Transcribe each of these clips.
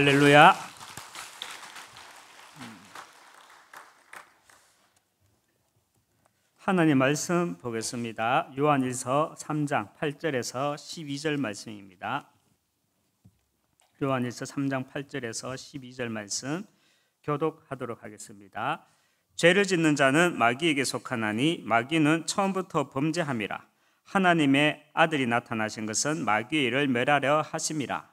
할렐루야. 하나님 말씀 보겠습니다. 요한일서 3장 8절에서 12절 말씀입니다. 요한일서 3장 8절에서 12절 말씀 교독하도록 하겠습니다. 죄를 짓는 자는 마귀에게 속하나니 마귀는 처음부터 범죄함이라 하나님의 아들이 나타나신 것은 마귀의 일을 멸하려 하심이라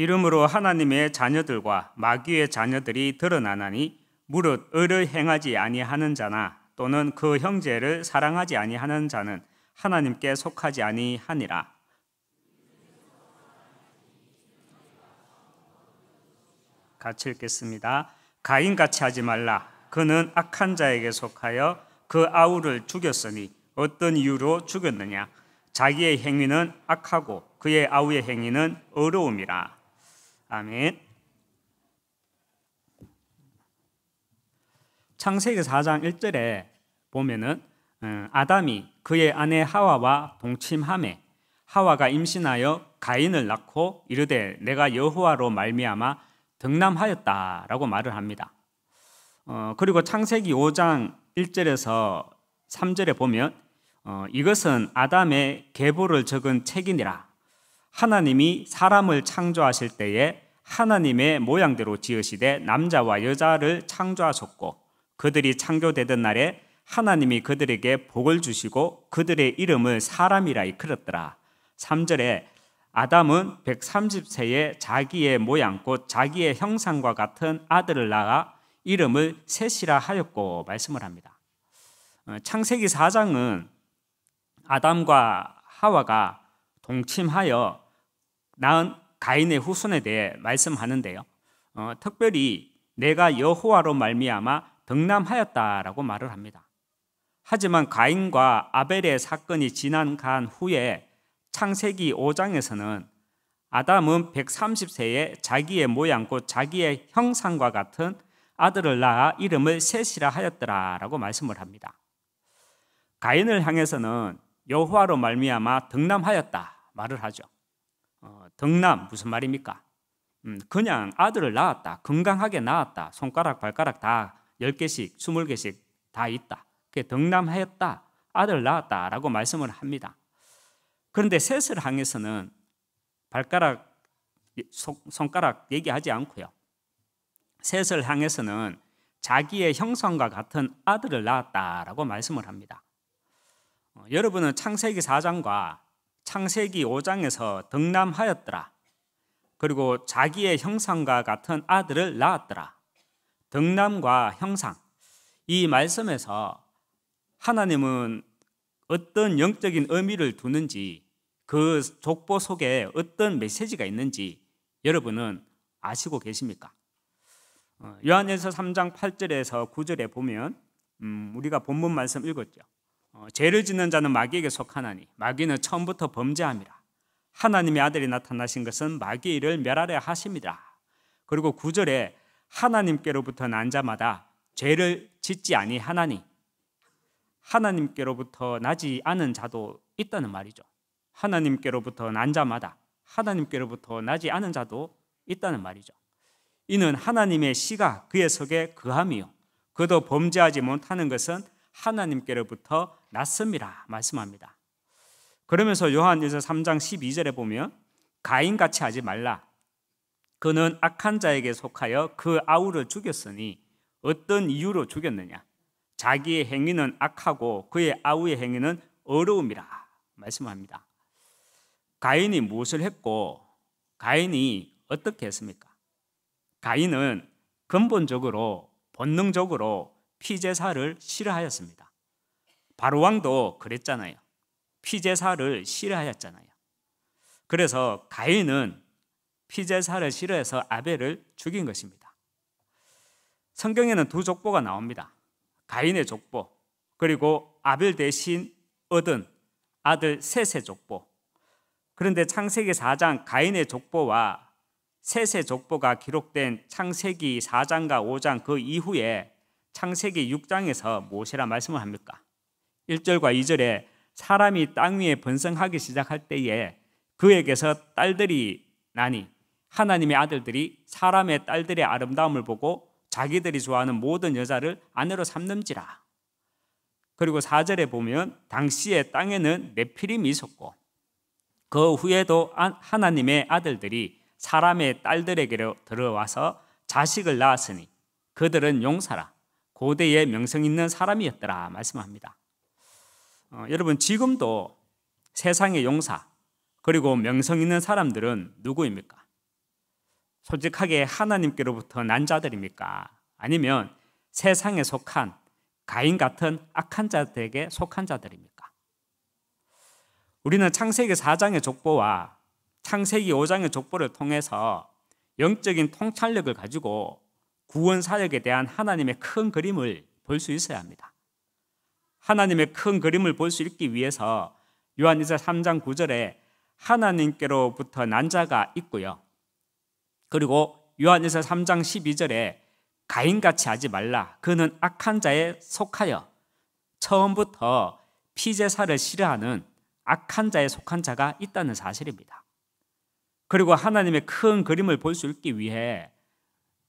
이름으로 하나님의 자녀들과 마귀의 자녀들이 드러나나니 무릇 의를 행하지 아니하는 자나 또는 그 형제를 사랑하지 아니하는 자는 하나님께 속하지 아니하니라. 같이 읽겠습니다. 가인같이 하지 말라. 그는 악한 자에게 속하여 그 아우를 죽였으니 어떤 이유로 죽였느냐? 자기의 행위는 악하고 그의 아우의 행위는 어려움이라. 아멘. 창세기 4장 1절에 보면은 어, 아담이 그의 아내 하와와 동침함에 하와가 임신하여 가인을 낳고 이르되 내가 여호와로 말미암아 득남하였다라고 말을 합니다. 어, 그리고 창세기 5장 1절에서 3절에 보면 어, 이것은 아담의 계보를 적은 책이니라 하나님이 사람을 창조하실 때에 하나님의 모양대로 지으시되 남자와 여자를 창조하셨고 그들이 창조되던 날에 하나님이 그들에게 복을 주시고 그들의 이름을 사람이라 이끌었더라. 3절에 아담은 130세에 자기의 모양 곧 자기의 형상과 같은 아들을 낳아 이름을 셋이라 하였고 말씀을 합니다. 어, 창세기 4장은 아담과 하와가 동침하여 낳은 가인의 후손에 대해 말씀하는데요. 어, 특별히 내가 여호와로 말미암아 득남하였다라고 말을 합니다. 하지만 가인과 아벨의 사건이 지난 간 후에 창세기 5장에서는 아담은 130세에 자기의 모양 곧 자기의 형상과 같은 아들을 낳아 이름을 셋이라 하였더라라고 말씀을 합니다. 가인을 향해서는 여호와로 말미암아 득남하였다 말을 하죠. 등남 무슨 말입니까? 음, 그냥 아들을 낳았다. 건강하게 낳았다. 손가락 발가락 다 10개씩 20개씩 다 있다. 그게 덕남했다. 아들 낳았다라고 말씀을 합니다. 그런데 셋을 향해서는 발가락 손가락 얘기하지 않고요. 셋을 향해서는 자기의 형상과 같은 아들을 낳았다라고 말씀을 합니다. 어, 여러분은 창세기 4장과 창세기 5장에서 득남하였더라. 그리고 자기의 형상과 같은 아들을 낳았더라. 득남과 형상. 이 말씀에서 하나님은 어떤 영적인 의미를 두는지 그 족보 속에 어떤 메시지가 있는지 여러분은 아시고 계십니까? 어, 요한에서 3장 8절에서 9절에 보면 음, 우리가 본문 말씀 읽었죠. 어, 죄를 짓는 자는 마귀에게 속하나니 마귀는 처음부터 범죄함이라. 하나님의 아들이 나타나신 것은 마귀의 일을 멸하려 하십니다 그리고 9절에 하나님께로부터 난 자마다 죄를 짓지 아니하나니 하나님께로부터 나지 않은 자도 있다는 말이죠. 하나님께로부터 난 자마다 하나님께로부터 나지 않은 자도 있다는 말이죠. 이는 하나님의 시가 그의 속에 그함이요 그도 범죄하지 못하는 것은 하나님께로부터 났습니다. 말씀합니다. 그러면서 요한일서 3장 12절에 보면 가인같이 하지 말라. 그는 악한 자에게 속하여 그 아우를 죽였으니 어떤 이유로 죽였느냐? 자기의 행위는 악하고 그의 아우의 행위는 어려움이라 말씀합니다. 가인이 무엇을 했고 가인이 어떻게 했습니까? 가인은 근본적으로 본능적으로 피제사를 싫어하였습니다. 바로 왕도 그랬잖아요. 피제사를 싫어하였잖아요. 그래서 가인은 피제사를 싫어해서 아벨을 죽인 것입니다. 성경에는 두 족보가 나옵니다. 가인의 족보 그리고 아벨 대신 얻은 아들 셋의 족보. 그런데 창세기 4장 가인의 족보와 셋의 족보가 기록된 창세기 4장과 5장 그 이후에 창세기 6장에서 무엇이라 말씀을 합니까? 1절과 2절에 사람이 땅 위에 번성하기 시작할 때에 그에게서 딸들이 나니 하나님의 아들들이 사람의 딸들의 아름다움을 보고 자기들이 좋아하는 모든 여자를 아내로 삼는지라. 그리고 4절에 보면 당시에 땅에는 네피림이 있었고 그 후에도 하나님의 아들들이 사람의 딸들에게로 들어와서 자식을 낳았으니 그들은 용사라. 고대의 명성 있는 사람이었더라 말씀합니다. 어, 여러분 지금도 세상의 용사 그리고 명성 있는 사람들은 누구입니까? 솔직하게 하나님께로부터 난 자들입니까? 아니면 세상에 속한 가인 같은 악한 자들에게 속한 자들입니까? 우리는 창세기 4장의 족보와 창세기 5장의 족보를 통해서 영적인 통찰력을 가지고 구원 사역에 대한 하나님의 큰 그림을 볼 수 있어야 합니다. 하나님의 큰 그림을 볼 수 있기 위해서 요한이서 3장 9절에 하나님께로부터 난 자가 있고요. 그리고 요한에서 3장 12절에 가인같이 하지 말라. 그는 악한 자에 속하여 처음부터 피제사를 싫어하는 악한 자에 속한 자가 있다는 사실입니다. 그리고 하나님의 큰 그림을 볼 수 있기 위해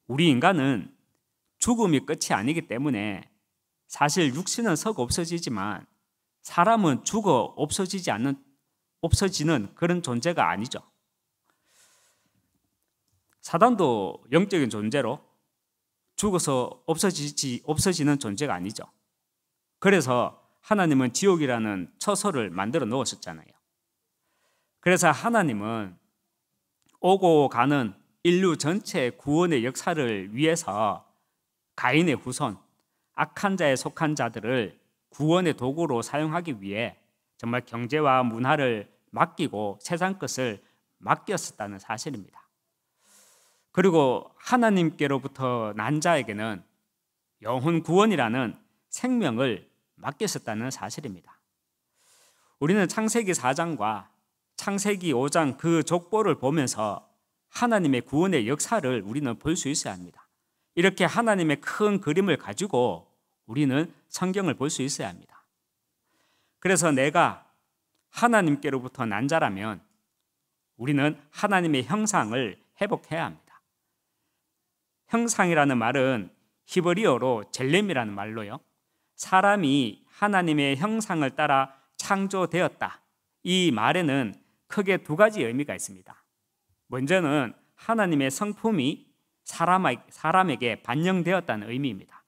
우리 인간은 죽음이 끝이 아니기 때문에 사실 육신은 석 없어지지만 사람은 죽어 없어지지 않는 없어지는 그런 존재가 아니죠. 사단도 영적인 존재로 죽어서 없어지지 없어지는 존재가 아니죠. 그래서 하나님은 지옥이라는 처소를 만들어 놓으셨잖아요. 그래서 하나님은 오고 가는 인류 전체 구원의 역사를 위해서 가인의 후손, 악한 자에 속한 자들을 구원의 도구로 사용하기 위해 정말 경제와 문화를 맡기고 세상 것을 맡겼었다는 사실입니다. 그리고 하나님께로부터 난 자에게는 영혼 구원이라는 생명을 맡겼었다는 사실입니다. 우리는 창세기 4장과 창세기 5장 그 족보를 보면서 하나님의 구원의 역사를 우리는 볼 수 있어야 합니다. 이렇게 하나님의 큰 그림을 가지고 우리는 성경을 볼 수 있어야 합니다. 그래서 내가 하나님께로부터 난 자라면 우리는 하나님의 형상을 회복해야 합니다. 형상이라는 말은 히브리어로 젤렘이라는 말로요. 사람이 하나님의 형상을 따라 창조되었다. 이 말에는 크게 두 가지 의미가 있습니다. 먼저는 하나님의 성품이 사람, 에게 반영되었다는 의미입니다.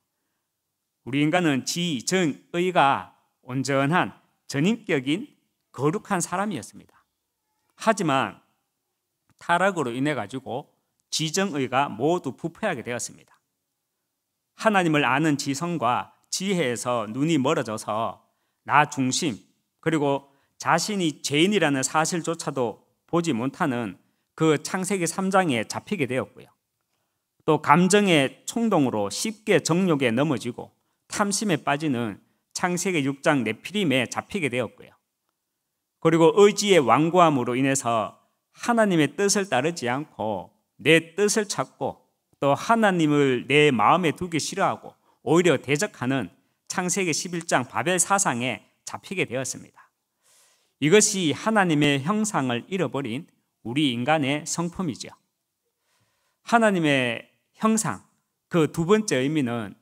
우리 인간은 지, 정, 의가 온전한 전인격인 거룩한 사람이었습니다. 하지만 타락으로 인해 가지고 지정의가 모두 부패하게 되었습니다. 하나님을 아는 지성과 지혜에서 눈이 멀어져서 나 중심 그리고 자신이 죄인이라는 사실조차도 보지 못하는 그 창세기 3장에 잡히게 되었고요. 또 감정의 충동으로 쉽게 정욕에 넘어지고 탐심에 빠지는 창세기 6장 네피림에 잡히게 되었고요. 그리고 의지의 완고함으로 인해서 하나님의 뜻을 따르지 않고 내 뜻을 찾고 또 하나님을 내 마음에 두기 싫어하고 오히려 대적하는 창세기 11장 바벨 사상에 잡히게 되었습니다. 이것이 하나님의 형상을 잃어버린 우리 인간의 성품이죠. 하나님의 형상, 그 두 번째 의미는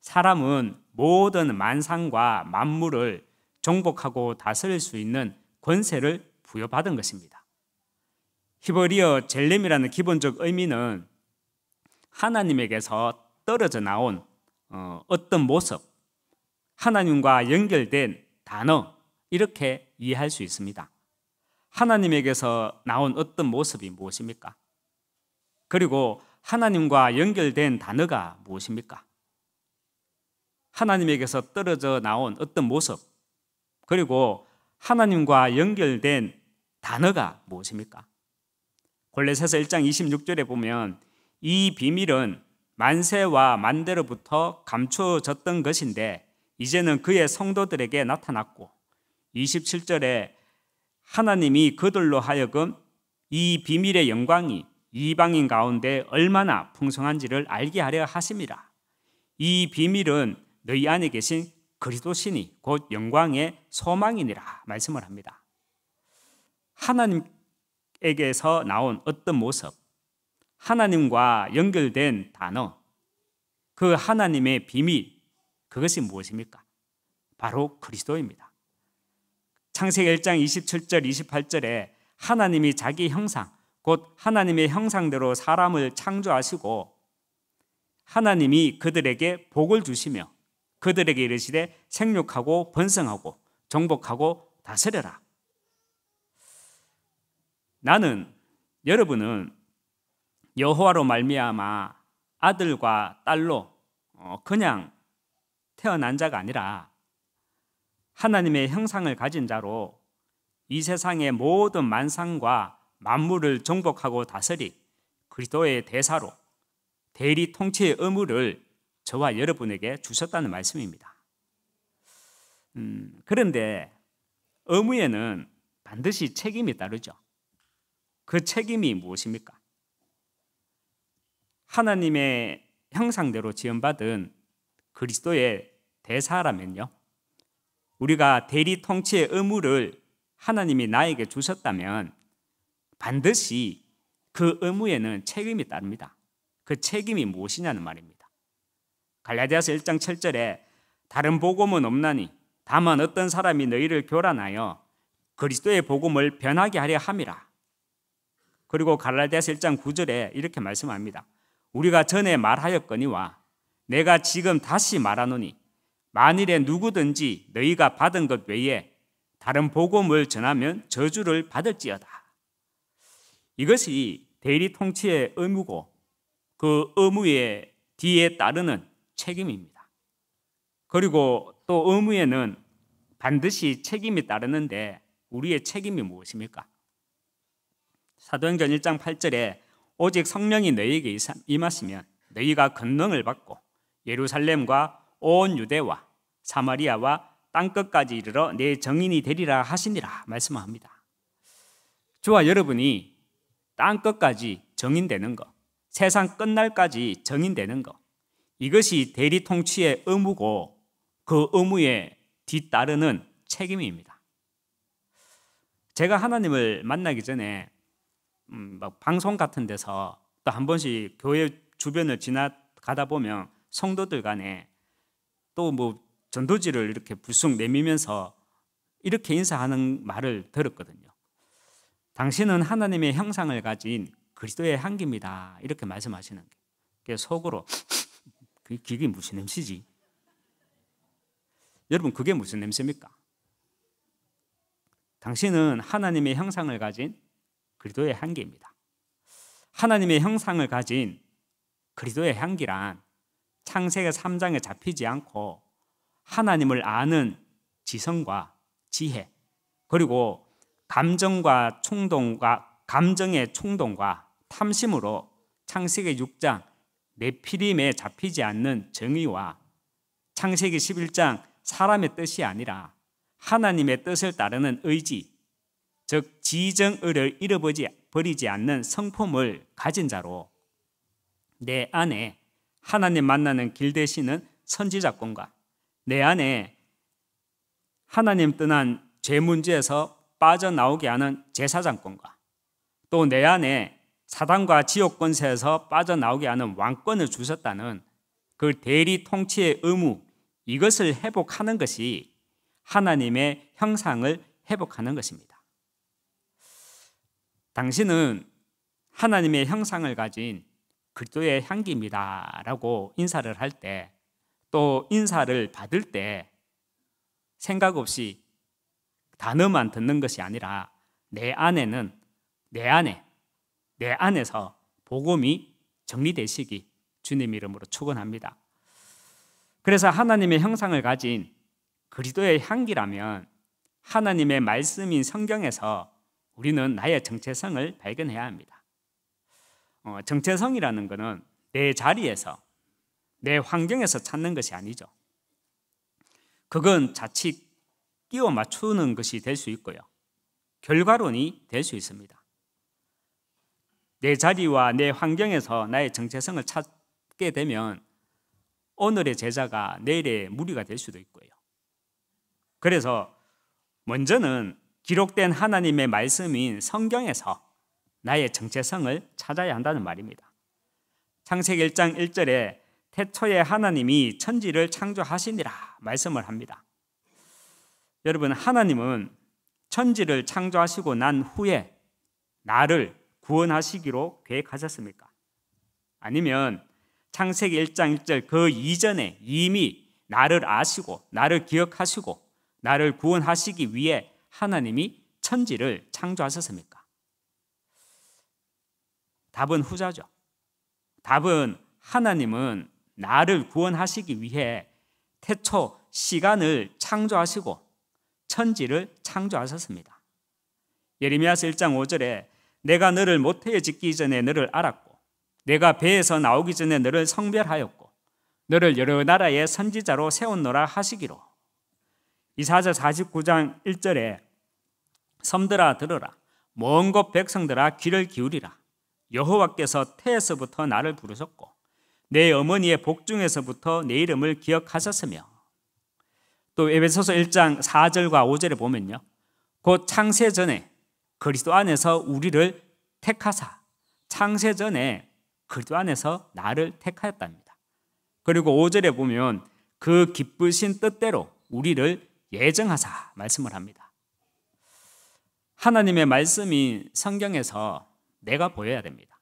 사람은 모든 만상과 만물을 정복하고 다스릴 수 있는 권세를 부여받은 것입니다. 히브리어 젤렘이라는 기본적 의미는 하나님에게서 떨어져 나온 어, 어떤 모습, 하나님과 연결된 단어 이렇게 이해할 수 있습니다. 하나님에게서 나온 어떤 모습이 무엇입니까? 그리고 하나님과 연결된 단어가 무엇입니까? 하나님에게서 떨어져 나온 어떤 모습, 그리고 하나님과 연결된 단어가 무엇입니까? 골레새서 1장 26절에 보면 이 비밀은 만세와 만대로부터 감추어졌던 것인데 이제는 그의 성도들에게 나타났고 27절에 하나님이 그들로 하여금 이 비밀의 영광이 이방인 가운데 얼마나 풍성한지를 알게 하려 하심이라. 이 비밀은 너희 안에 계신 그리스도신이 곧 영광의 소망이니라 말씀을 합니다. 하나님에게서 나온 어떤 모습, 하나님과 연결된 단어, 그 하나님의 비밀, 그것이 무엇입니까? 바로 그리스도입니다. 창세기 1장 27절 28절에 하나님이 자기 형상 곧 하나님의 형상대로 사람을 창조하시고 하나님이 그들에게 복을 주시며 그들에게 이르시되 생육하고 번성하고 정복하고 다스려라. 나는 여러분은 여호와로 말미암아 아들과 딸로 어, 그냥 태어난 자가 아니라 하나님의 형상을 가진 자로 이 세상의 모든 만상과 만물을 정복하고 다스리 그리스도의 대사로 대리 통치의 의무를 저와 여러분에게 주셨다는 말씀입니다. 음, 그런데 의무에는 반드시 책임이 따르죠. 그 책임이 무엇입니까? 하나님의 형상대로 지음받은 그리스도의 대사라면요. 우리가 대리 통치의 의무를 하나님이 나에게 주셨다면 반드시 그 의무에는 책임이 따릅니다. 그 책임이 무엇이냐는 말입니다. 갈라디아서 1장 7절에 다른 복음은 없나니 다만 어떤 사람이 너희를 교란하여 그리스도의 복음을 변하게 하려 함이라. 그리고 갈라디아서 1장 9절에 이렇게 말씀합니다. 우리가 전에 말하였거니와 내가 지금 다시 말하노니 만일에 누구든지 너희가 받은 것 외에 다른 복음을 전하면 저주를 받을지어다. 이것이 대리 통치의 의무고 그 의무의 뒤에 따르는 책임입니다. 그리고 또 의무에는 반드시 책임이 따르는데 우리의 책임이 무엇입니까? 사도행전 1장 8절에 오직 성령이 너희에게 임하시면 너희가 권능을 받고 예루살렘과 온 유대와 사마리아와 땅끝까지 이르러 내 정인이 되리라 하시니라 말씀합니다. 주와 여러분이 땅끝까지 정인되는 것, 세상 끝날까지 정인되는 것, 이것이 대리 통치의 의무고 그 의무에 뒤따르는 책임입니다. 제가 하나님을 만나기 전에 음, 방송 같은 데서 또 한 번씩 교회 주변을 지나가다 보면 성도들 간에 또뭐 전도지를 이렇게 불쑥 내미면서 이렇게 인사하는 말을 들었거든요. 당신은 하나님의 형상을 가진 그리스도의 한기입니다. 이렇게 말씀하시는 게 속으로 그게 무슨 냄새지? 여러분 그게 무슨 냄새입니까? 당신은 하나님의 형상을 가진 그리스도의 한계입니다. 하나님의 형상을 가진 그리스도의 향기란 창세기 3장에 잡히지 않고 하나님을 아는 지성과 지혜 그리고 감정과 충동과 감정의 충동과 탐심으로 창세기 6장 내피림에 잡히지 않는 정의와 창세기 11장 사람의 뜻이 아니라 하나님의 뜻을 따르는 의지 즉 지정의를 잃어버리지 않는 성품을 가진 자로 내 안에 하나님 만나는 길 대신은 선지자권과 내 안에 하나님 떠난 죄 문제에서 빠져나오게 하는 제사장권과 또 내 안에 사단과 지옥 권세에서 빠져나오게 하는 왕권을 주셨다는 그 대리 통치의 의무 이것을 회복하는 것이 하나님의 형상을 회복하는 것입니다. 당신은 하나님의 형상을 가진 그리스도의 향기입니다라고 인사를 할 때 또 인사를 받을 때 생각 없이 단어만 듣는 것이 아니라 내 안에는 내 안에 내 안에서 복음이 정리되시기 주님 이름으로 축원합니다. 그래서 하나님의 형상을 가진 그리스도의 향기라면 하나님의 말씀인 성경에서 우리는 나의 정체성을 발견해야 합니다. 어, 정체성이라는 것은 내 자리에서 내 환경에서 찾는 것이 아니죠. 그건 자칫 끼워 맞추는 것이 될 수 있고요. 결과론이 될 수 있습니다. 내 자리와 내 환경에서 나의 정체성을 찾게 되면 오늘의 제자가 내일의 무리가 될 수도 있고요. 그래서 먼저는 기록된 하나님의 말씀인 성경에서 나의 정체성을 찾아야 한다는 말입니다. 창세기 1장 1절에 태초에 하나님이 천지를 창조하시니라 말씀을 합니다. 여러분 하나님은 천지를 창조하시고 난 후에 나를 구원하시기로 계획하셨습니까? 아니면 창세기 1장 1절 그 이전에 이미 나를 아시고 나를 기억하시고 나를 구원하시기 위해 하나님이 천지를 창조하셨습니까? 답은 후자죠. 답은 하나님은 나를 구원하시기 위해 태초 시간을 창조하시고 천지를 창조하셨습니다. 예레미야서 1장 5절에 내가 너를 모태에 짓기 전에 너를 알았고 내가 배에서 나오기 전에 너를 성별하였고 너를 여러 나라의 선지자로 세웠노라 하시기로 이사자 49장 1절에 섬들아 들어라 먼 곳 백성들아 귀를 기울이라 여호와께서 태에서부터 나를 부르셨고 내 어머니의 복중에서부터 내 이름을 기억하셨으며 또 에베소서 1장 4절과 5절에 보면요. 곧 창세 전에 그리스도 안에서 우리를 택하사 창세 전에 그리스도 안에서 나를 택하였답니다. 그리고 5절에 보면 그 기쁘신 뜻대로 우리를 예정하사 말씀을 합니다. 하나님의 말씀이 성경에서 내가 보여야 됩니다.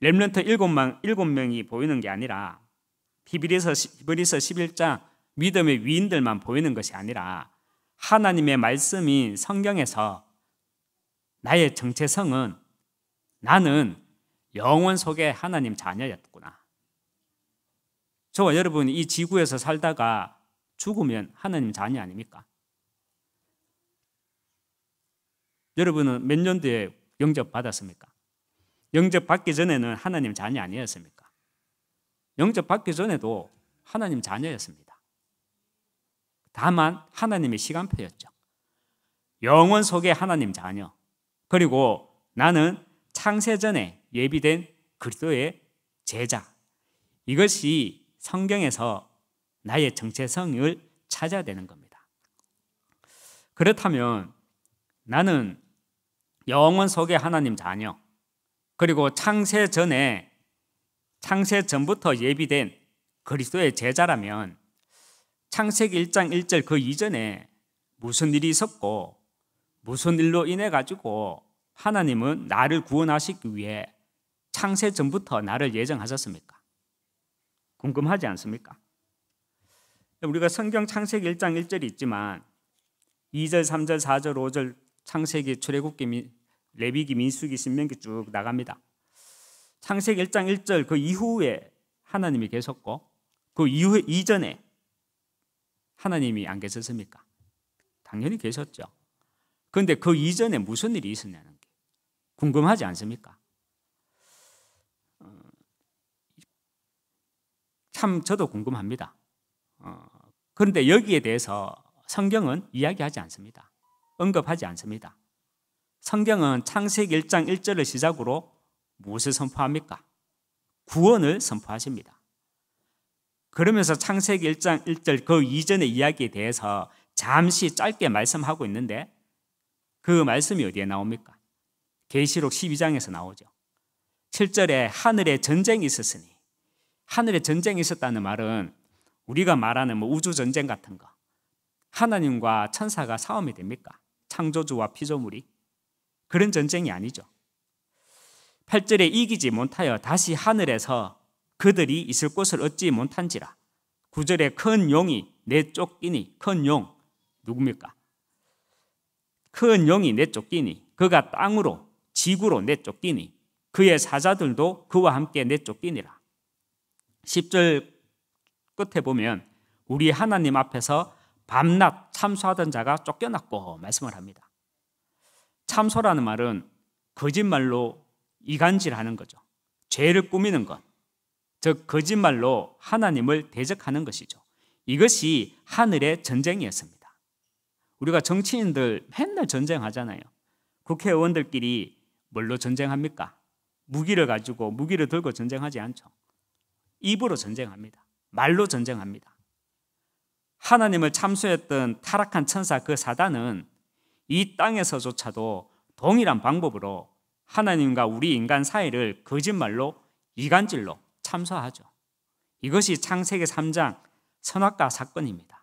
렘런트 7명, 7명이 보이는 게 아니라 히브리서, 히브리서 11장 믿음의 위인들만 보이는 것이 아니라 하나님의 말씀인 성경에서 나의 정체성은 나는 영원 속의 하나님 자녀였구나. 저와 여러분 이 지구에서 살다가 죽으면 하나님 자녀 아닙니까? 여러분은 몇 년 뒤에 영접 받았습니까? 영접 받기 전에는 하나님 자녀 아니었습니까? 영접 받기 전에도 하나님 자녀였습니다. 다만 하나님의 시간표였죠. 영원 속에 하나님 자녀. 그리고 나는 창세전에 예비된 그리스도의 제자. 이것이 성경에서 나의 정체성을 찾아야 되는 겁니다. 그렇다면 나는 영원 속의 하나님 자녀. 그리고 창세 전에 창세 전부터 예비된 그리스도의 제자라면 창세기 1장 1절 그 이전에 무슨 일이 있었고 무슨 일로 인해 가지고 하나님은 나를 구원하시기 위해 창세 전부터 나를 예정하셨습니까? 궁금하지 않습니까? 우리가 성경 창세기 1장 1절이 있지만 2절, 3절, 4절, 5절 창세기, 출애굽기, 레비기, 민수기, 신명기 쭉 나갑니다. 창세기 1장 1절 그 이후에 하나님이 계셨고 그 이후 이전에 하나님이 안 계셨습니까? 당연히 계셨죠. 그런데 그 이전에 무슨 일이 있었냐는 게 궁금하지 않습니까? 어, 참 저도 궁금합니다. 어, 그런데 여기에 대해서 성경은 이야기하지 않습니다. 언급하지 않습니다. 성경은 창세기 1장 1절을 시작으로 무엇을 선포합니까? 구원을 선포하십니다. 그러면서 창세기 1장 1절 그 이전의 이야기에 대해서 잠시 짧게 말씀하고 있는데 그 말씀이 어디에 나옵니까? 계시록 12장에서 나오죠. 7절에 하늘에 전쟁이 있었으니 하늘에 전쟁이 있었다는 말은 우리가 말하는 뭐 우주 전쟁 같은 거 하나님과 천사가 싸움이 됩니까? 창조주와 피조물이 그런 전쟁이 아니죠. 8절에 이기지 못하여 다시 하늘에서 그들이 있을 곳을 얻지 못한지라. 9절에 큰 용이 내 쫓기니 큰 용, 누굽니까? 큰 용이 내 쫓기니 그가 땅으로 지구로 내 쫓기니 그의 사자들도 그와 함께 내 쫓기니라. 10절 끝에 보면 우리 하나님 앞에서 밤낮 참소하던 자가 쫓겨났고 말씀을 합니다. 참소라는 말은 거짓말로 이간질하는 거죠. 죄를 꾸미는 것, 즉 거짓말로 하나님을 대적하는 것이죠. 이것이 하늘의 전쟁이었습니다. 우리가 정치인들 맨날 전쟁하잖아요. 국회의원들끼리 뭘로 전쟁합니까? 무기를 가지고 무기를 들고 전쟁하지 않죠. 입으로 전쟁합니다. 말로 전쟁합니다. 하나님을 참수했던 타락한 천사 그 사단은 이 땅에서조차도 동일한 방법으로 하나님과 우리 인간 사이를 거짓말로 이간질로 참수하죠. 이것이 창세기 3장 선악과 사건입니다.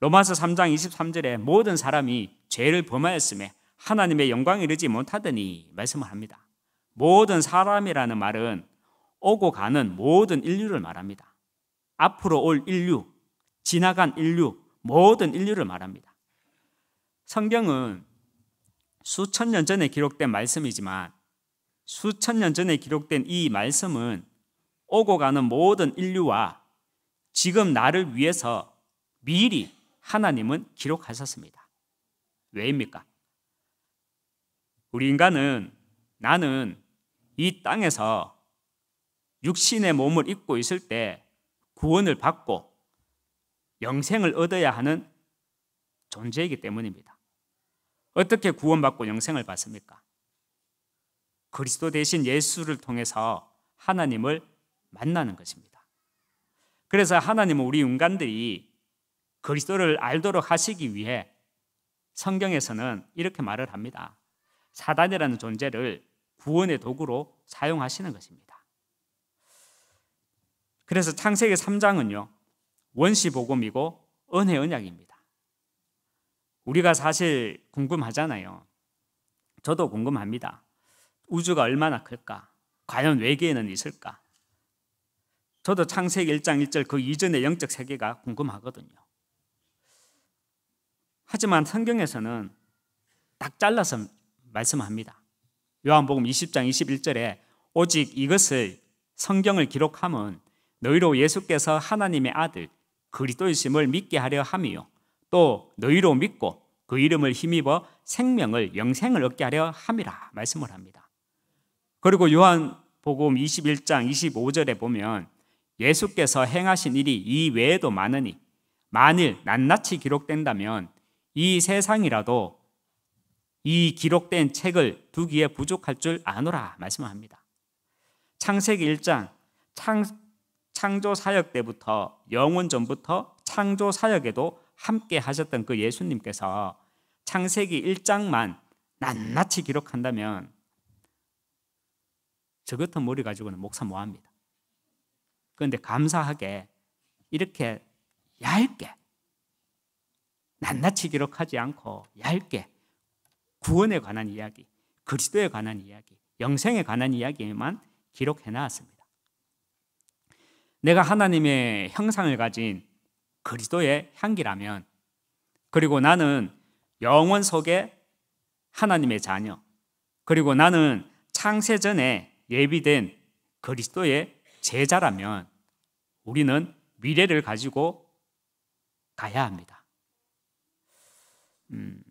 로마서 3장 23절에 모든 사람이 죄를 범하였음에 하나님의 영광에 이르지 못하더니 말씀을 합니다. 모든 사람이라는 말은 오고 가는 모든 인류를 말합니다. 앞으로 올 인류, 지나간 인류, 모든 인류를 말합니다. 성경은 수천 년 전에 기록된 말씀이지만 수천 년 전에 기록된 이 말씀은 오고 가는 모든 인류와 지금 나를 위해서 미리 하나님은 기록하셨습니다. 왜입니까? 우리 인간은 나는 이 땅에서 육신의 몸을 입고 있을 때 구원을 받고 영생을 얻어야 하는 존재이기 때문입니다. 어떻게 구원받고 영생을 받습니까? 그리스도 대신 예수를 통해서 하나님을 만나는 것입니다. 그래서 하나님은 우리 인간들이 그리스도를 알도록 하시기 위해 성경에서는 이렇게 말을 합니다. 사단이라는 존재를 구원의 도구로 사용하시는 것입니다. 그래서 창세기 3장은요. 원시 복음이고 은혜 언약입니다. 우리가 사실 궁금하잖아요. 저도 궁금합니다. 우주가 얼마나 클까? 과연 외계에는 있을까? 저도 창세기 1장 1절 그 이전의 영적 세계가 궁금하거든요. 하지만 성경에서는 딱 잘라서 말씀합니다. 요한복음 20장 21절에 오직 이것을 성경을 기록함은 너희로 예수께서 하나님의 아들 그리스도의심을 믿게 하려 함이요 또 너희로 믿고 그 이름을 힘입어 생명을 영생을 얻게 하려 함이라 말씀을 합니다. 그리고 요한복음 21장 25절에 보면 예수께서 행하신 일이 이 외에도 많으니 만일 낱낱이 기록된다면 이 세상이라도 이 기록된 책을 두기에 부족할 줄 아노라 말씀합니다. 창세기 1장 창 창조 사역 때부터 영원 전부터 창조 사역에도 함께 하셨던 그 예수님께서 창세기 1장만 낱낱이 기록한다면 저것은 머리 가지고는 목사 뭐 합니다. 그런데 감사하게 이렇게 얇게 낱낱이 기록하지 않고 얇게 구원에 관한 이야기, 그리스도에 관한 이야기, 영생에 관한 이야기만 기록해 놨습니다. 내가 하나님의 형상을 가진 그리스도의 향기라면 그리고 나는 영원 속에 하나님의 자녀 그리고 나는 창세전에 예비된 그리스도의 제자라면 우리는 미래를 가지고 가야 합니다. 음,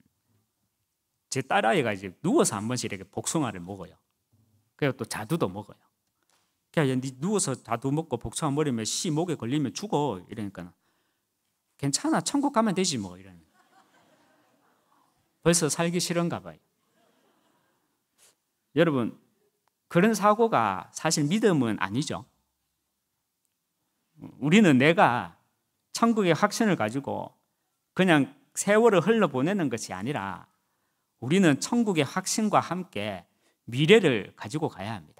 제 딸아이가 이제 누워서 한 번씩 이렇게 복숭아를 먹어요. 그리고 또 자두도 먹어요. 야, 야, 니 누워서 다도 먹고 복숭아 머리면 씨 목에 걸리면 죽어. 이러니까 괜찮아. 천국 가면 되지 뭐. 이러 벌써 살기 싫은가 봐요. 여러분, 그런 사고가 사실 믿음은 아니죠. 우리는 내가 천국의 확신을 가지고 그냥 세월을 흘러보내는 것이 아니라 우리는 천국의 확신과 함께 미래를 가지고 가야 합니다.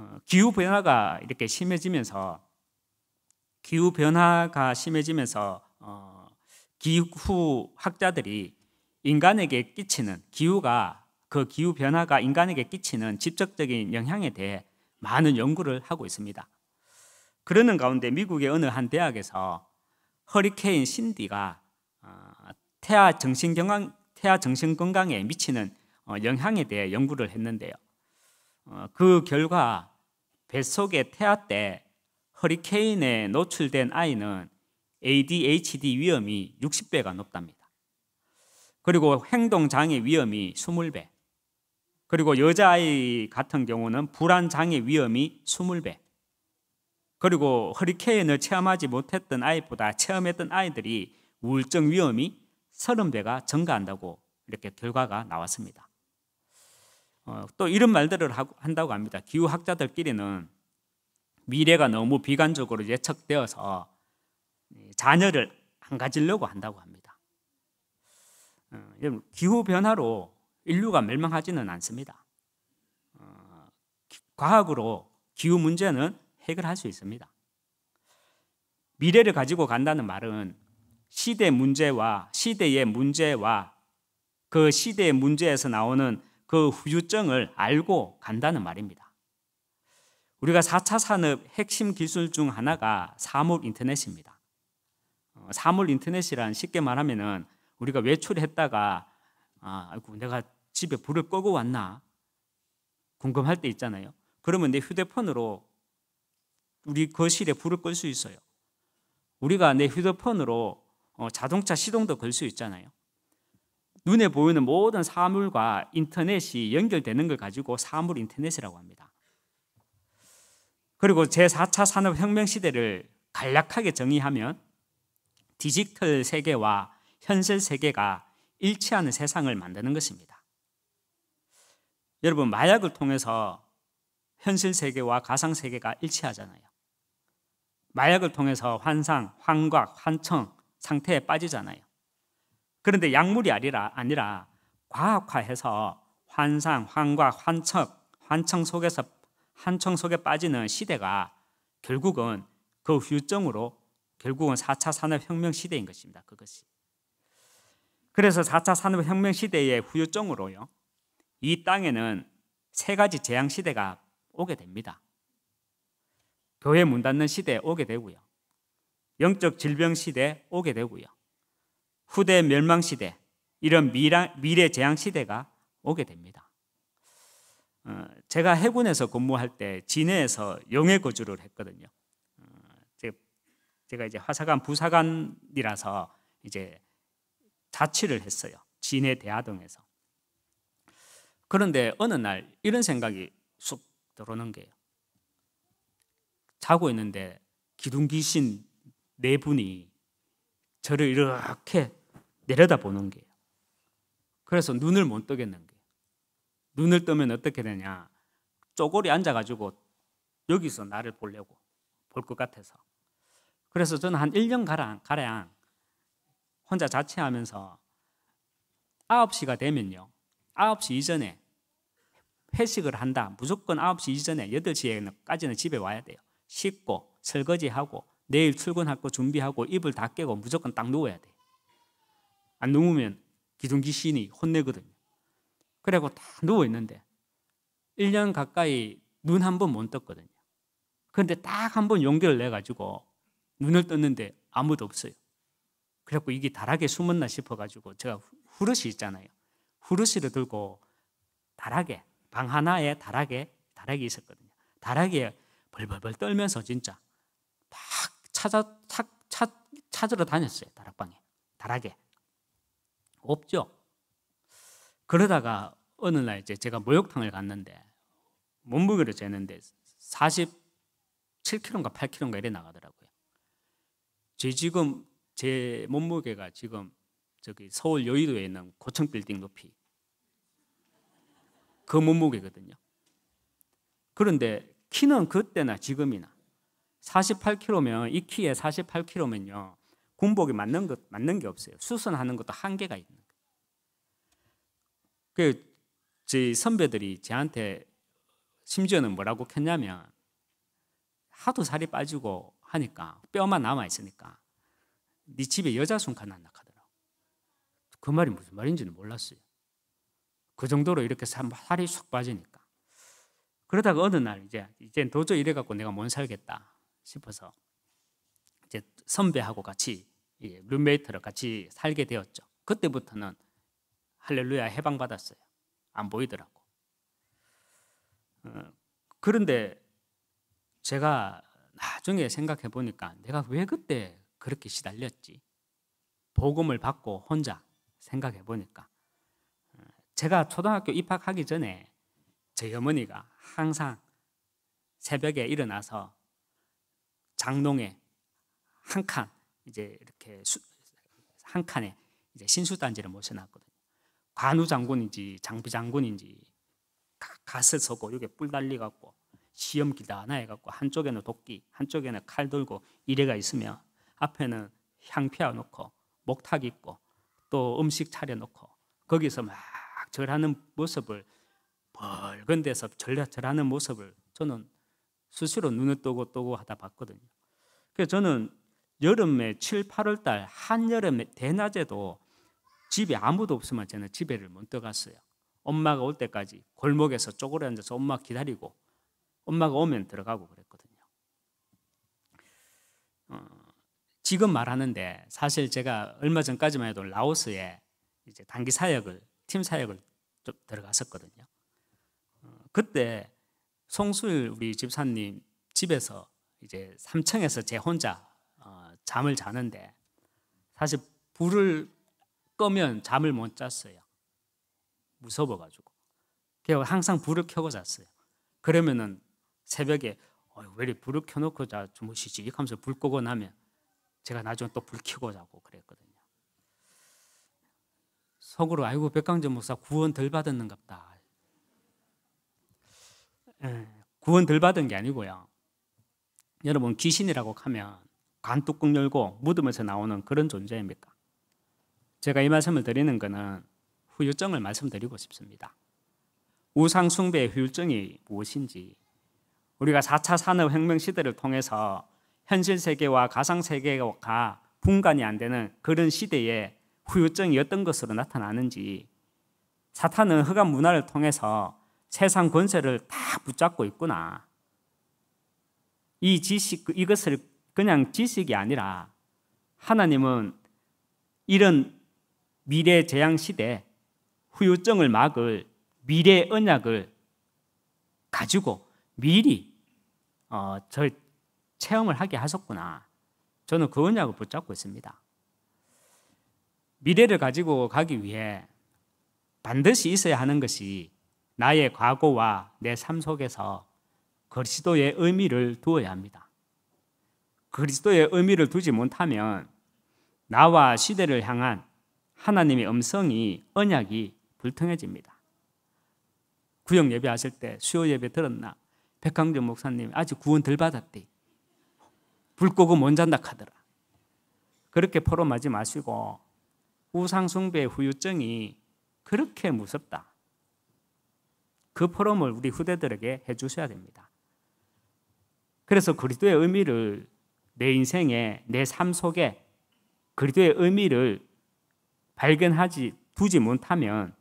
어, 기후 변화가 이렇게 심해지면서 기후 변화가 심해지면서 어, 기후 학자들이 인간에게 끼치는 기후가 그 기후 변화가 인간에게 끼치는 직접적인 영향에 대해 많은 연구를 하고 있습니다. 그러는 가운데 미국의 어느 한 대학에서 허리케인 신디가 어, 태아 정신 건강 태아 정신 건강에 미치는 영향에 대해 연구를 했는데요. 그 결과 뱃속의 태아 때 허리케인에 노출된 아이는 ADHD 위험이 60배가 높답니다. 그리고 행동장애 위험이 20배. 그리고 여자아이 같은 경우는 불안장애 위험이 20배. 그리고 허리케인을 체험하지 못했던 아이보다 체험했던 아이들이 우울증 위험이 30배가 증가한다고 이렇게 결과가 나왔습니다. 어, 또 이런 말들을 한다고 합니다. 기후학자들끼리는 미래가 너무 비관적으로 예측되어서 자녀를 안 가지려고 한다고 합니다. 어, 기후 변화로 인류가 멸망하지는 않습니다. 어, 과학으로 기후 문제는 해결할 수 있습니다. 미래를 가지고 간다는 말은 시대 문제와 시대의 문제와 그 시대의 문제에서 나오는 그 후유증을 알고 간다는 말입니다. 우리가 4차 산업 핵심 기술 중 하나가 사물 인터넷입니다. 어, 사물 인터넷이란 쉽게 말하면은 우리가 외출했다가 아, 아이고 내가 집에 불을 끄고 왔나 궁금할 때 있잖아요. 그러면 내 휴대폰으로 우리 거실에 불을 끌 수 있어요. 우리가 내 휴대폰으로 어, 자동차 시동도 걸 수 있잖아요. 눈에 보이는 모든 사물과 인터넷이 연결되는 걸 가지고 사물 인터넷이라고 합니다. 그리고 제4차 산업혁명 시대를 간략하게 정의하면 디지털 세계와 현실 세계가 일치하는 세상을 만드는 것입니다. 여러분, 마약을 통해서 현실 세계와 가상 세계가 일치하잖아요. 마약을 통해서 환상, 환각, 환청 상태에 빠지잖아요. 그런데 약물이 아니라, 아니라 과학화해서 환상, 환과 환척 환청 속에서 한청 속에 빠지는 시대가 결국은 그 후유증으로 결국은 4차 산업혁명 시대인 것입니다. 그것이. 그래서 4차 산업혁명 시대의 후유증으로요. 이 땅에는 세 가지 재앙 시대가 오게 됩니다. 교회 문 닫는 시대 오게 되고요. 영적 질병 시대 오게 되고요. 후대 멸망 시대, 이런 미래 재앙 시대가 오게 됩니다. 어, 제가 해군에서 근무할 때 진해에서 영해 거주를 했거든요. 어, 제가 이제 화사관 부사관이라서 이제 자치를 했어요. 진해 대하동에서. 그런데 어느 날 이런 생각이 쑥 들어오는 게요. 자고 있는데 기둥 귀신 네 분이 저를 이렇게 내려다보는 게예요 그래서 눈을 못 뜨겠는 게. 눈을 뜨면 어떻게 되냐? 쪼고리 앉아가지고 여기서 나를 보려고 볼 것 같아서. 그래서 저는 한 1년 가량, 가량 혼자 자취하면서 9시가 되면요. 9시 이전에 회식을 한다. 무조건 9시 이전에 8시에까지는 집에 와야 돼요. 씻고 설거지하고 내일 출근하고 준비하고 입을 다 깨고 무조건 딱 누워야 돼요. 안 누우면 기둥기 신이 혼내거든요. 그리고다 누워있는데 1년 가까이 눈 한번 못 떴거든요. 그런데 딱 한번 용기를 내가지고 눈을 떴는데 아무도 없어요. 그래갖고 이게 다락에 숨었나 싶어가지고 제가 후르시 있잖아요. 후르시를 들고 다락에, 방 하나에 다락에, 다락이 있었거든요. 다락에 벌벌벌 떨면서 진짜 막 찾아, 찾, 찾, 찾으러 다녔어요. 다락방에. 다락에. 없죠. 그러다가 어느 날 이제 제가 목욕탕을 갔는데 몸무게를 재는데 47kg인가 8kg인가 이래 나가더라고요. 제 지금 제 몸무게가 지금 저기 서울 여의도에 있는 고층 빌딩 높이 그 몸무게거든요. 그런데 키는 그때나 지금이나 48kg면 이 키에 48kg면요 군복이 맞는 것 맞는 게 없어요. 수선하는 것도 한계가 있는. 그 저희 선배들이 저한테 심지어는 뭐라고 켰냐면 하도 살이 빠지고 하니까 뼈만 남아 있으니까 네 집에 여자 손가락 난다하더라고. 그 말이 무슨 말인지는 몰랐어요. 그 정도로 이렇게 살이 쏙 빠지니까. 그러다가 어느 날 이제 이제 도저히 이래 갖고 내가 못 살겠다 싶어서 이제 선배하고 같이 예, 룸메이트를 같이 살게 되었죠. 그때부터는 할렐루야 해방받았어요. 안 보이더라고. 어, 그런데 제가 나중에 생각해 보니까 내가 왜 그때 그렇게 시달렸지? 복음을 받고 혼자 생각해 보니까 어, 제가 초등학교 입학하기 전에 저희 어머니가 항상 새벽에 일어나서 장롱에 한 칸 이제 이렇게 수, 한 칸에 이제 신수단지를 모셔놨거든요. 간우장군인지 장비장군인지 가세 서고 이게 뿔 달리갖고 시험기다 하나 해갖고 한쪽에는 도끼 한쪽에는 칼 들고 이래가 있으며 앞에는 향 피워놓고 목탁 있고 또 음식 차려놓고 거기서 막 절하는 모습을 벌건 데서 절, 절하는 모습을 저는 스스로 눈을 뜨고 뜨고 하다 봤거든요 그래서 저는 여름에 7, 8월 달 한여름에 대낮에도 집에 아무도 없으면 저는 집에를 못들갔어요 엄마가 올 때까지 골목에서 쪼그려 앉아서 엄마 기다리고 엄마가 오면 들어가고 그랬거든요. 어, 지금 말하는데 사실 제가 얼마 전까지만 해도 라오스에 이제 단기 사역을 팀 사역을 좀 들어갔었거든요. 어, 그때 송수 우리 집사님 집에서 이제 3층에서 제 혼자 어, 잠을 자는데 사실 불을 거면 잠을 못 잤어요. 무서워가지고. 그래서 항상 불을 켜고 잤어요. 그러면은 새벽에 어, 왜 이렇게 불을 켜놓고 자 주무시지? 이렇게 하면서 불 끄고 나면 제가 나중에 또 불 켜고 자고 그랬거든요. 속으로 아이고 백강재 목사 구원 덜 받았는갑다. 예, 구원 덜 받은 게 아니고요. 여러분 귀신이라고 하면 관뚜껑 열고 묻으면서 나오는 그런 존재입니까? 제가 이 말씀을 드리는 것은 후유증을 말씀드리고 싶습니다. 우상 숭배의 후유증이 무엇인지 우리가 4차 산업 혁명 시대를 통해서 현실 세계와 가상 세계가 분간이 안 되는 그런 시대에 후유증이 어떤 것으로 나타나는지 사탄은 흑암 문화를 통해서 세상 권세를 다 붙잡고 있구나. 이 지식 이것을 그냥 지식이 아니라 하나님은 이런 미래 재앙 시대 후유증을 막을 미래 언약을 가지고 미리 어, 절 체험을 하게 하셨구나. 저는 그 언약을 붙잡고 있습니다. 미래를 가지고 가기 위해 반드시 있어야 하는 것이 나의 과거와 내 삶 속에서 그리스도의 의미를 두어야 합니다. 그리스도의 의미를 두지 못하면 나와 시대를 향한 하나님의 음성이 언약이 불통해집니다. 구역 예배하실 때 수요 예배 들었나? 백강준 목사님 아직 구원 덜 받았대. 불고고 못 잔다 카더라. 그렇게 포럼하지 마시고 우상숭배 후유증이 그렇게 무섭다. 그 포럼을 우리 후대들에게 해주셔야 됩니다. 그래서 그리스도의 의미를 내 인생에 내 삶 속에 그리스도의 의미를 발견하지 두지 못하면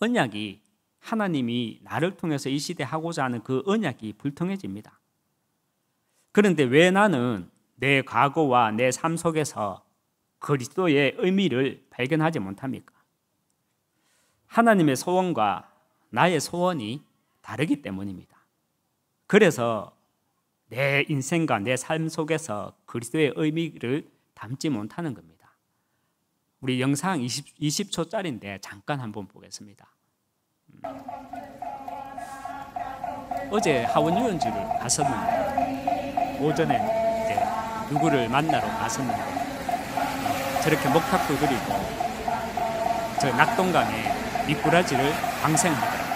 언약이 하나님이 나를 통해서 이 시대 하고자 하는 그 언약이 불통해집니다. 그런데 왜 나는 내 과거와 내 삶 속에서 그리스도의 의미를 발견하지 못합니까? 하나님의 소원과 나의 소원이 다르기 때문입니다. 그래서 내 인생과 내 삶 속에서 그리스도의 의미를 담지 못하는 겁니다. 우리 영상 20, 20초짜리인데 잠깐 한번 보겠습니다. 음. 어제 하원유원지를 갔었는데 오전에 이제 누구를 만나러 갔었는데 저렇게 목탁도 그리고 저 낙동강에 미꾸라지를 방생하더라고요.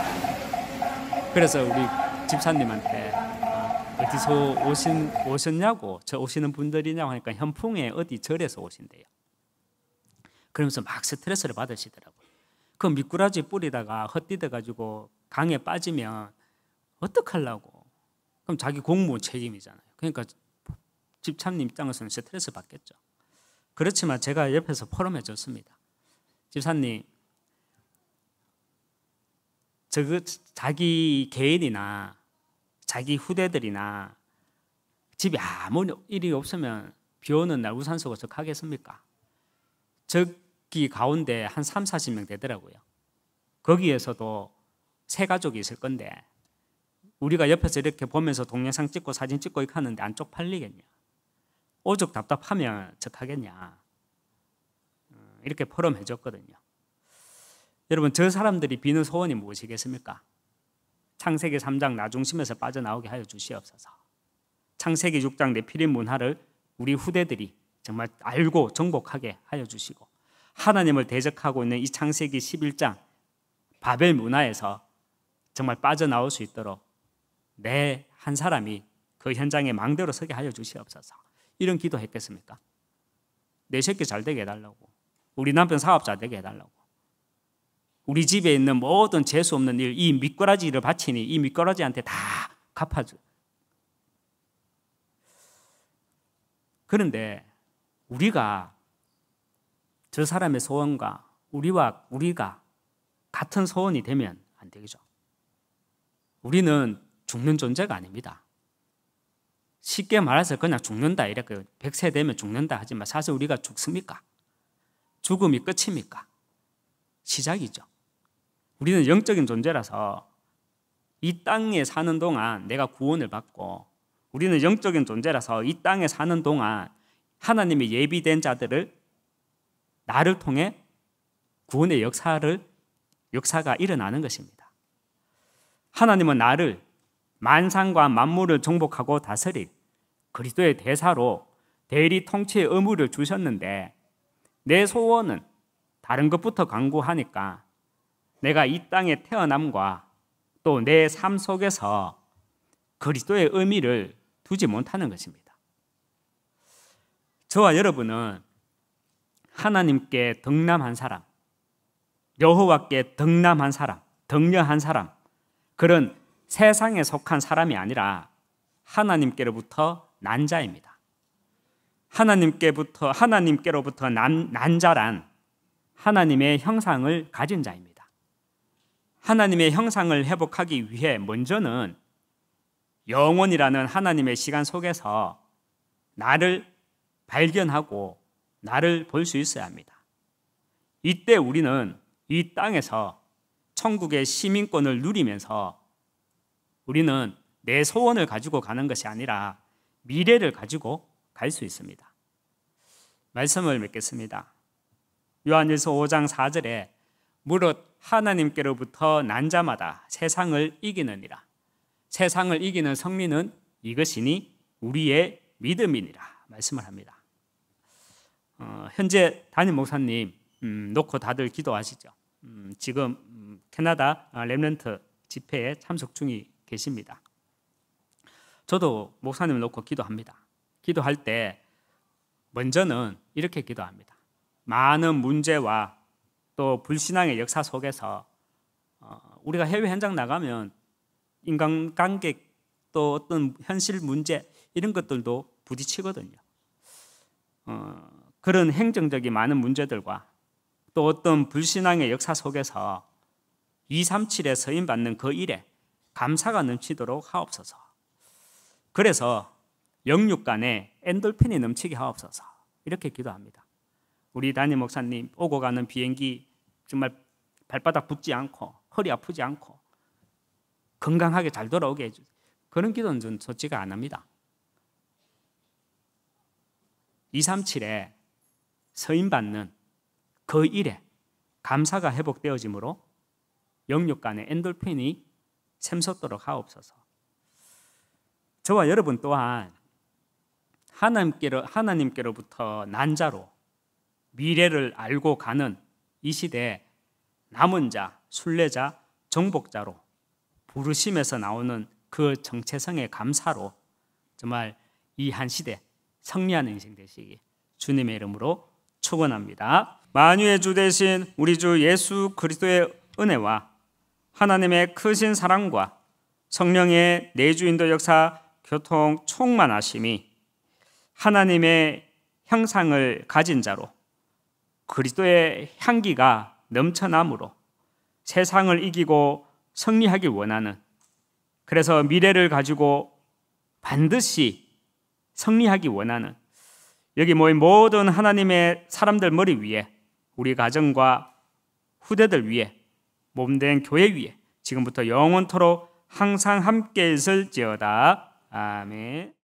그래서 우리 집사님한테 어, 어디서 오신, 오셨냐고 저 오시는 분들이냐고 하니까 현풍에 어디 절에서 오신대요. 그러면서 막 스트레스를 받으시더라고요. 그 미꾸라지 뿌리다가 헛디뎌 가지고 강에 빠지면 어떡하려고? 그럼 자기 공무 책임이잖아요. 그러니까 집사님 입장에서는 스트레스 받겠죠. 그렇지만 제가 옆에서 포럼해 줬습니다. 집사님, 저그 자기 개인이나 자기 후대들이나 집에 아무 일이 없으면 비 오는 날 우산 쓰고 저 가겠습니까? 즉기 가운데 한 3, 40명 되더라고요. 거기에서도 세 가족이 있을 건데 우리가 옆에서 이렇게 보면서 동영상 찍고 사진 찍고 이렇게 하는데 안쪽 팔리겠냐? 오죽 답답하면 척하겠냐? 어, 이렇게 포럼 해줬거든요. 여러분 저 사람들이 비는 소원이 무엇이겠습니까? 창세기 3장 나중심에서 빠져나오게 하여 주시옵소서. 창세기 6장 내필인 문화를 우리 후대들이 정말 알고 정복하게 하여 주시고 하나님을 대적하고 있는 이 창세기 11장 바벨 문화에서 정말 빠져나올 수 있도록 내 한 사람이 그 현장에 망대로 서게 하여 주시옵소서. 이런 기도했겠습니까? 내 새끼 잘 되게 해달라고. 우리 남편 사업 잘 되게 해달라고. 우리 집에 있는 모든 재수 없는 일, 이 미꾸라지 를 바치니 이 미꾸라지한테 다 갚아줘. 그런데 우리가 저 사람의 소원과 우리와 우리가 같은 소원이 되면 안 되죠. 겠 우리는 죽는 존재가 아닙니다. 쉽게 말해서 그냥 죽는다 이렇게 100세 되면 죽는다 하지만 사실 우리가 죽습니까? 죽음이 끝입니까? 시작이죠. 우리는 영적인 존재라서 이 땅에 사는 동안 내가 구원을 받고 우리는 영적인 존재라서 이 땅에 사는 동안 하나님이 예비된 자들을 나를 통해 구원의 역사를 역사가 일어나는 것입니다. 하나님은 나를 만상과 만물을 정복하고 다스릴 그리스도의 대사로 대리 통치의 의무를 주셨는데 내 소원은 다른 것부터 강구하니까 내가 이 땅에 태어남과 또 내 삶 속에서 그리스도의 의미를 두지 못하는 것입니다. 저와 여러분은 하나님께 덕남한 사람, 여호와께 덕남한 사람, 덕려한 사람, 그런 세상에 속한 사람이 아니라 하나님께로부터 난자입니다. 하나님께부터 하나님께로부터 난, 난자란 하나님의 형상을 가진 자입니다. 하나님의 형상을 회복하기 위해 먼저는 영원이라는 하나님의 시간 속에서 나를 발견하고 나를 볼 수 있어야 합니다. 이때 우리는 이 땅에서 천국의 시민권을 누리면서 우리는 내 소원을 가지고 가는 것이 아니라 미래를 가지고 갈 수 있습니다. 말씀을 맺겠습니다. 요한일서 5장 4절에 무릇 하나님께로부터 난 자마다 세상을 이기느니라. 세상을 이기는 성리는 이것이니 우리의 믿음이니라 말씀을 합니다. 어, 현재 담임 목사님 음, 놓고 다들 기도하시죠. 음, 지금 음, 캐나다 아, 렘넌트 집회에 참석 중이 계십니다. 저도 목사님 놓고 기도합니다. 기도할 때 먼저는 이렇게 기도합니다. 많은 문제와 또 불신앙의 역사 속에서 어, 우리가 해외 현장 나가면 인간관계 또 어떤 현실 문제 이런 것들도 부딪히거든요. 어, 그런 행정적인 많은 문제들과 또 어떤 불신앙의 역사 속에서 237에 서임받는 그 일에 감사가 넘치도록 하옵소서. 그래서 영육 간에 엔돌핀이 넘치게 하옵소서. 이렇게 기도합니다. 우리 담임 목사님 오고 가는 비행기 정말 발바닥 붓지 않고 허리 아프지 않고 건강하게 잘 돌아오게 해주세요. 그런 기도는 전 솔직히 안 합니다. 237에 서임받는 그 일에 감사가 회복되어지므로 영육 간의 엔돌핀이 샘솟도록 하옵소서. 저와 여러분 또한 하나님께로, 하나님께로부터 난자로 미래를 알고 가는 이 시대에 남은 자, 순례자, 정복자로 부르심에서 나오는 그 정체성의 감사로 정말 이 한 시대 성리하 인생 되시기 주님의 이름으로 축원합니다. 만유의 주 대신 우리 주 예수 그리스도의 은혜와 하나님의 크신 사랑과 성령의 내주인도 역사 교통 총만하심이 하나님의 형상을 가진 자로 그리스도의 향기가 넘쳐남으로 세상을 이기고 승리하길 원하는 그래서 미래를 가지고 반드시 승리하기 원하는 여기 모인 모든 하나님의 사람들 머리 위에 우리 가정과 후대들 위에 몸된 교회 위에 지금부터 영원토록 항상 함께 있을지어다. 아멘.